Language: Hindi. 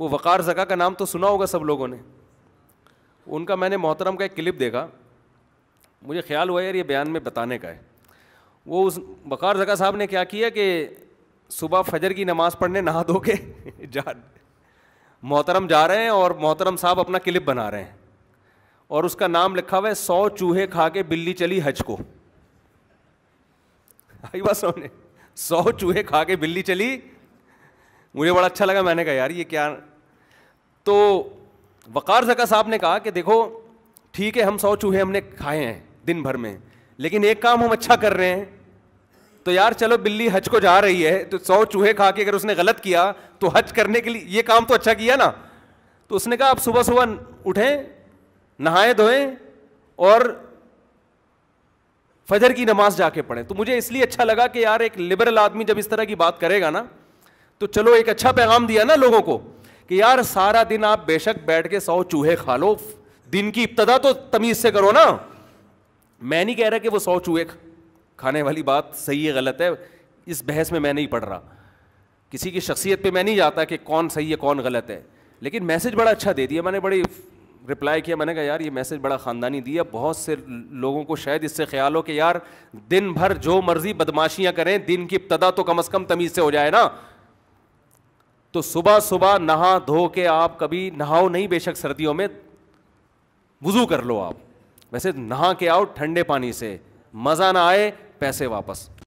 वो वक़ार जका का नाम तो सुना होगा सब लोगों ने उनका मैंने मोहतरम का एक क्लिप देखा मुझे ख्याल हुआ यार ये बयान में बताने का है वो उस वक़ार जका साहब ने क्या किया कि सुबह फजर की नमाज़ पढ़ने नहा धो के जा मोहतरम जा रहे हैं और मोहतरम साहब अपना क्लिप बना रहे हैं और उसका नाम लिखा हुआ है सौ चूहे खा के बिल्ली चली हज को आई बात समझने सौ चूहे खा के बिल्ली चली मुझे बड़ा अच्छा लगा मैंने कहा यार ये क्या तो वक़ार जका साहब ने कहा कि देखो ठीक है हम सौ चूहे हमने खाए हैं दिन भर में लेकिन एक काम हम अच्छा कर रहे हैं तो यार चलो बिल्ली हज को जा रही है तो सौ चूहे खा के अगर उसने गलत किया तो हज करने के लिए ये काम तो अच्छा किया ना तो उसने कहा आप सुबह सुबह उठें नहाए धोए और फजर की नमाज जाके पढ़ें तो मुझे इसलिए अच्छा लगा कि यार एक लिबरल आदमी जब इस तरह की बात करेगा ना तो चलो एक अच्छा पैगाम दिया ना लोगों को कि यार सारा दिन आप बेशक बैठ के सौ चूहे खा लो दिन की इब्तदा तो तमीज से करो ना मैं नहीं कह रहा कि वो सौ चूहे खाने वाली बात सही है गलत है इस बहस में मैं नहीं पढ़ रहा किसी की शख्सियत पे मैं नहीं जाता कि कौन सही है कौन गलत है लेकिन मैसेज बड़ा अच्छा दे दिया मैंने बड़ी रिप्लाई किया मैंने कहा यार ये मैसेज बड़ा ख़ानदानी दिया बहुत से लोगों को शायद इससे ख्याल हो कि यार दिन भर जो मर्ज़ी बदमाशियाँ करें दिन की इब्तदा तो कम अज़ कम तमीज़ से हो जाए ना तो सुबह सुबह नहा धो के आप कभी नहाओ नहीं बेशक सर्दियों में वजू कर लो आप वैसे नहा के आओ ठंडे पानी से मज़ा ना आए पैसे वापस